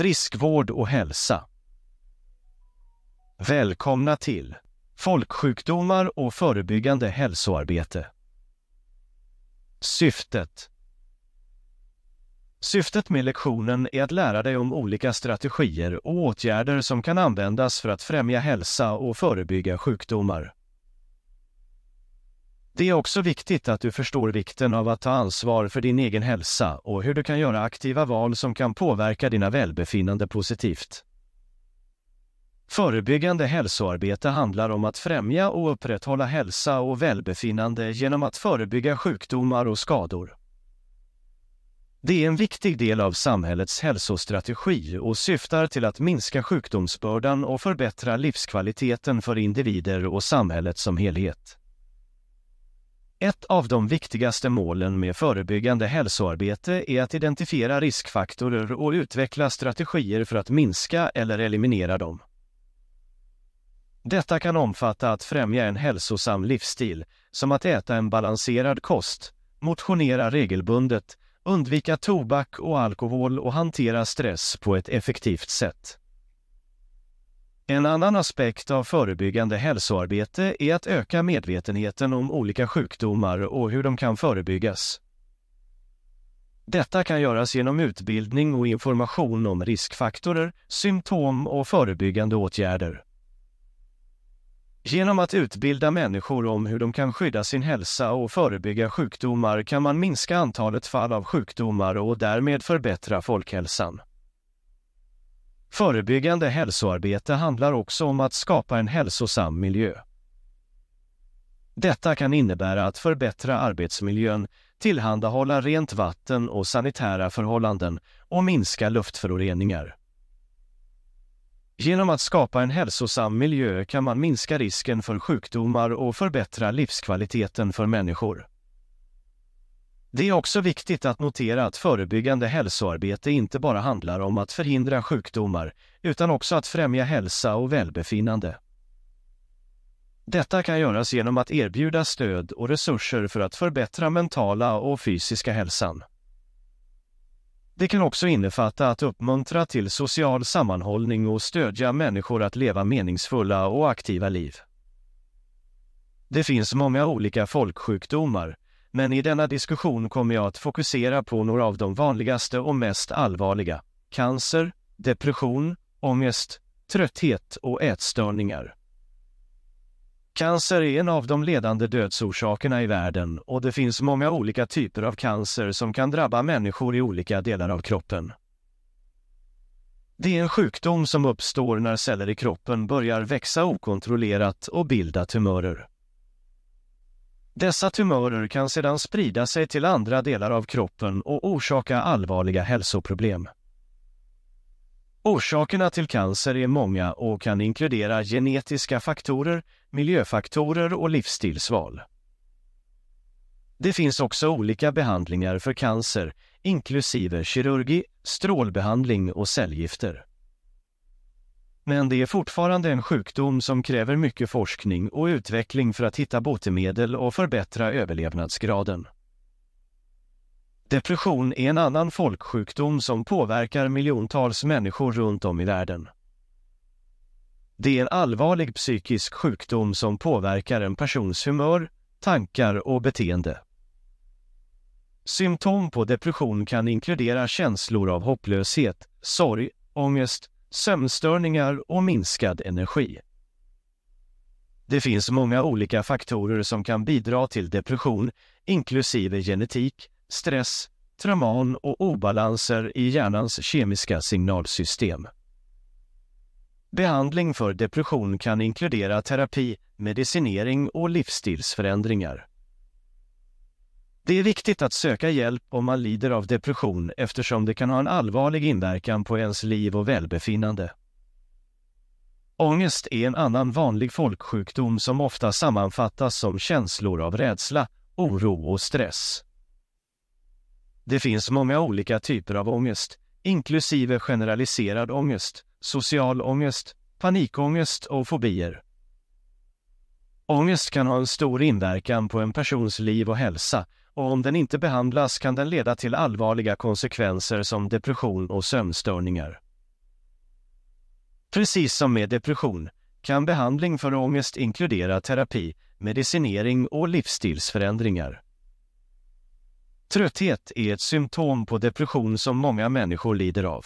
Friskvård och hälsa. Välkomna till Folksjukdomar och förebyggande hälsoarbete. Syftet Syftet med lektionen är att lära dig om olika strategier och åtgärder som kan användas för att främja hälsa och förebygga sjukdomar. Det är också viktigt att du förstår vikten av att ta ansvar för din egen hälsa och hur du kan göra aktiva val som kan påverka dina välbefinnande positivt. Förebyggande hälsoarbete handlar om att främja och upprätthålla hälsa och välbefinnande genom att förebygga sjukdomar och skador. Det är en viktig del av samhällets hälsostrategi och syftar till att minska sjukdomsbördan och förbättra livskvaliteten för individer och samhället som helhet. Ett av de viktigaste målen med förebyggande hälsoarbete är att identifiera riskfaktorer och utveckla strategier för att minska eller eliminera dem. Detta kan omfatta att främja en hälsosam livsstil, som att äta en balanserad kost, motionera regelbundet, undvika tobak och alkohol och hantera stress på ett effektivt sätt. En annan aspekt av förebyggande hälsoarbete är att öka medvetenheten om olika sjukdomar och hur de kan förebyggas. Detta kan göras genom utbildning och information om riskfaktorer, symptom och förebyggande åtgärder. Genom att utbilda människor om hur de kan skydda sin hälsa och förebygga sjukdomar kan man minska antalet fall av sjukdomar och därmed förbättra folkhälsan. Förebyggande hälsoarbete handlar också om att skapa en hälsosam miljö. Detta kan innebära att förbättra arbetsmiljön, tillhandahålla rent vatten och sanitära förhållanden och minska luftföroreningar. Genom att skapa en hälsosam miljö kan man minska risken för sjukdomar och förbättra livskvaliteten för människor. Det är också viktigt att notera att förebyggande hälsoarbete inte bara handlar om att förhindra sjukdomar, utan också att främja hälsa och välbefinnande. Detta kan göras genom att erbjuda stöd och resurser för att förbättra mentala och fysiska hälsan. Det kan också innefatta att uppmuntra till social sammanhållning och stödja människor att leva meningsfulla och aktiva liv. Det finns många olika folksjukdomar, men i denna diskussion kommer jag att fokusera på några av de vanligaste och mest allvarliga. Cancer, depression, ångest, trötthet och ätstörningar. Cancer är en av de ledande dödsorsakerna i världen och det finns många olika typer av cancer som kan drabba människor i olika delar av kroppen. Det är en sjukdom som uppstår när celler i kroppen börjar växa okontrollerat och bilda tumörer. Dessa tumörer kan sedan sprida sig till andra delar av kroppen och orsaka allvarliga hälsoproblem. Orsakerna till cancer är många och kan inkludera genetiska faktorer, miljöfaktorer och livsstilsval. Det finns också olika behandlingar för cancer, inklusive kirurgi, strålbehandling och cellgifter. Men det är fortfarande en sjukdom som kräver mycket forskning och utveckling för att hitta botemedel och förbättra överlevnadsgraden. Depression är en annan folksjukdom som påverkar miljontals människor runt om i världen. Det är en allvarlig psykisk sjukdom som påverkar en persons humör, tankar och beteende. Symptom på depression kan inkludera känslor av hopplöshet, sorg, ångest, sömnstörningar och minskad energi. Det finns många olika faktorer som kan bidra till depression, inklusive genetik, stress, trauman och obalanser i hjärnans kemiska signalsystem. Behandling för depression kan inkludera terapi, medicinering och livsstilsförändringar. Det är viktigt att söka hjälp om man lider av depression eftersom det kan ha en allvarlig inverkan på ens liv och välbefinnande. Ångest är en annan vanlig folksjukdom som ofta sammanfattas som känslor av rädsla, oro och stress. Det finns många olika typer av ångest, inklusive generaliserad ångest, social ångest, panikångest och fobier. Ångest kan ha en stor inverkan på en persons liv och hälsa, och om den inte behandlas kan den leda till allvarliga konsekvenser som depression och sömnstörningar. Precis som med depression kan behandling för ångest inkludera terapi, medicinering och livsstilsförändringar. Trötthet är ett symptom på depression som många människor lider av.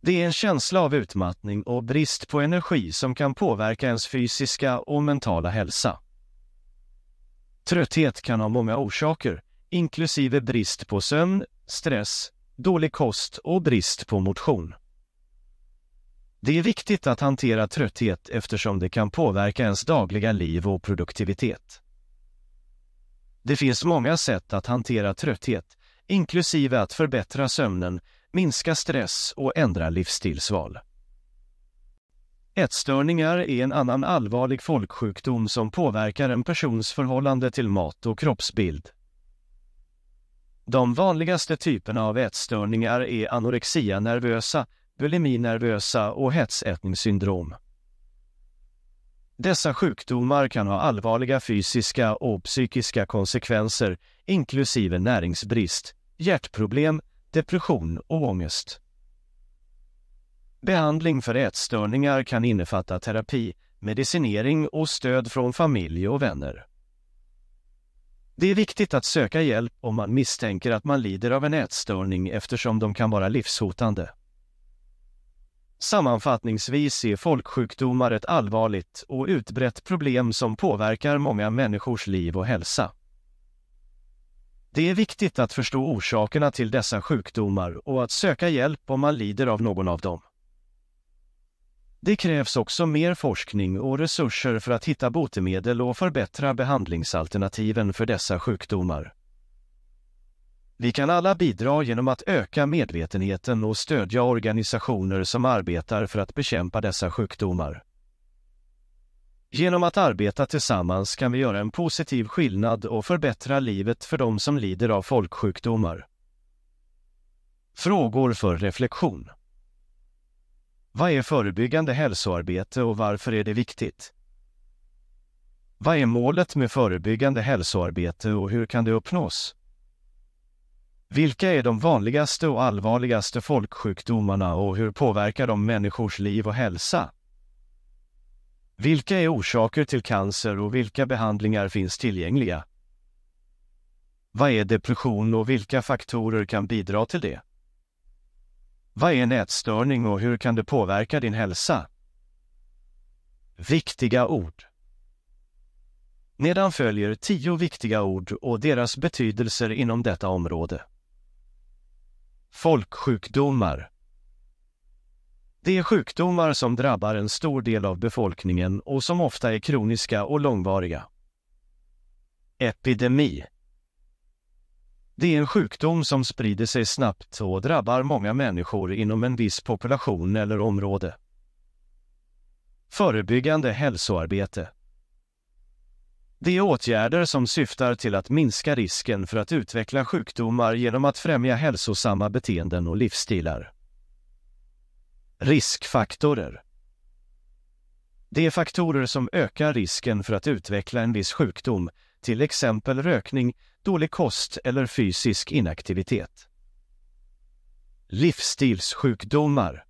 Det är en känsla av utmattning och brist på energi som kan påverka ens fysiska och mentala hälsa. Trötthet kan ha många orsaker, inklusive brist på sömn, stress, dålig kost och brist på motion. Det är viktigt att hantera trötthet eftersom det kan påverka ens dagliga liv och produktivitet. Det finns många sätt att hantera trötthet, inklusive att förbättra sömnen, minska stress och ändra livsstilsval. Ätstörningar är en annan allvarlig folksjukdom som påverkar en persons förhållande till mat och kroppsbild. De vanligaste typerna av ätstörningar är anorexia nervösa, bulimi nervösa och hetsätningssyndrom. Dessa sjukdomar kan ha allvarliga fysiska och psykiska konsekvenser, inklusive näringsbrist, hjärtproblem, depression och ångest. Behandling för ätstörningar kan innefatta terapi, medicinering och stöd från familj och vänner. Det är viktigt att söka hjälp om man misstänker att man lider av en ätstörning eftersom de kan vara livshotande. Sammanfattningsvis är folksjukdomar ett allvarligt och utbrett problem som påverkar många människors liv och hälsa. Det är viktigt att förstå orsakerna till dessa sjukdomar och att söka hjälp om man lider av någon av dem. Det krävs också mer forskning och resurser för att hitta botemedel och förbättra behandlingsalternativen för dessa sjukdomar. Vi kan alla bidra genom att öka medvetenheten och stödja organisationer som arbetar för att bekämpa dessa sjukdomar. Genom att arbeta tillsammans kan vi göra en positiv skillnad och förbättra livet för de som lider av folksjukdomar. Frågor för reflektion vad är förebyggande hälsoarbete och varför är det viktigt? Vad är målet med förebyggande hälsoarbete och hur kan det uppnås? Vilka är de vanligaste och allvarligaste folksjukdomarna och hur påverkar de människors liv och hälsa? Vilka är orsaker till cancer och vilka behandlingar finns tillgängliga? Vad är depression och vilka faktorer kan bidra till det? Vad är nätstörning och hur kan det påverka din hälsa? Viktiga ord. Nedan följer tio viktiga ord och deras betydelser inom detta område. Folksjukdomar Det är sjukdomar som drabbar en stor del av befolkningen och som ofta är kroniska och långvariga. Epidemi det är en sjukdom som sprider sig snabbt och drabbar många människor inom en viss population eller område. Förebyggande hälsoarbete Det är åtgärder som syftar till att minska risken för att utveckla sjukdomar genom att främja hälsosamma beteenden och livsstilar. Riskfaktorer Det är faktorer som ökar risken för att utveckla en viss sjukdom, till exempel rökning, dålig kost eller fysisk inaktivitet. Livsstilssjukdomar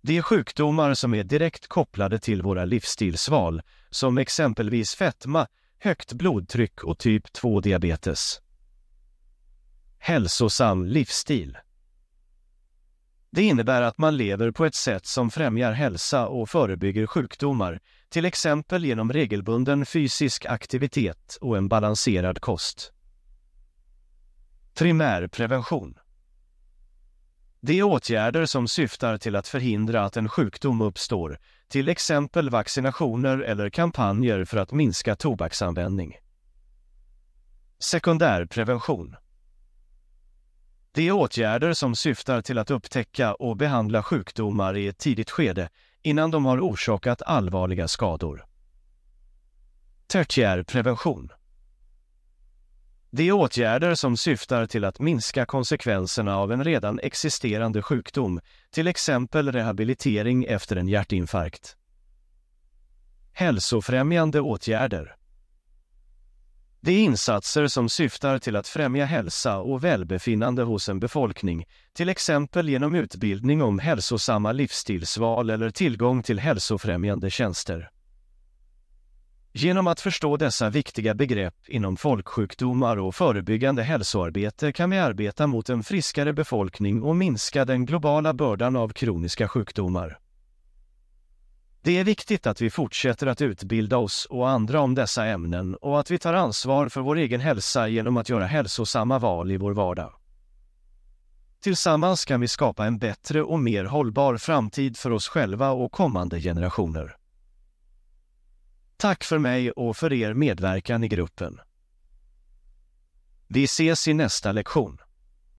Det är sjukdomar som är direkt kopplade till våra livsstilsval, som exempelvis fetma, högt blodtryck och typ 2-diabetes. Hälsosam livsstil det innebär att man lever på ett sätt som främjar hälsa och förebygger sjukdomar, till exempel genom regelbunden fysisk aktivitet och en balanserad kost. Primärprevention Det är åtgärder som syftar till att förhindra att en sjukdom uppstår, till exempel vaccinationer eller kampanjer för att minska tobaksanvändning. Sekundärprevention det är åtgärder som syftar till att upptäcka och behandla sjukdomar i ett tidigt skede innan de har orsakat allvarliga skador. Tertiär prevention. Det är åtgärder som syftar till att minska konsekvenserna av en redan existerande sjukdom, till exempel rehabilitering efter en hjärtinfarkt. Hälsofrämjande åtgärder. Det är insatser som syftar till att främja hälsa och välbefinnande hos en befolkning, till exempel genom utbildning om hälsosamma livsstilsval eller tillgång till hälsofrämjande tjänster. Genom att förstå dessa viktiga begrepp inom folksjukdomar och förebyggande hälsoarbete kan vi arbeta mot en friskare befolkning och minska den globala bördan av kroniska sjukdomar. Det är viktigt att vi fortsätter att utbilda oss och andra om dessa ämnen och att vi tar ansvar för vår egen hälsa genom att göra hälsosamma val i vår vardag. Tillsammans kan vi skapa en bättre och mer hållbar framtid för oss själva och kommande generationer. Tack för mig och för er medverkan i gruppen. Vi ses i nästa lektion.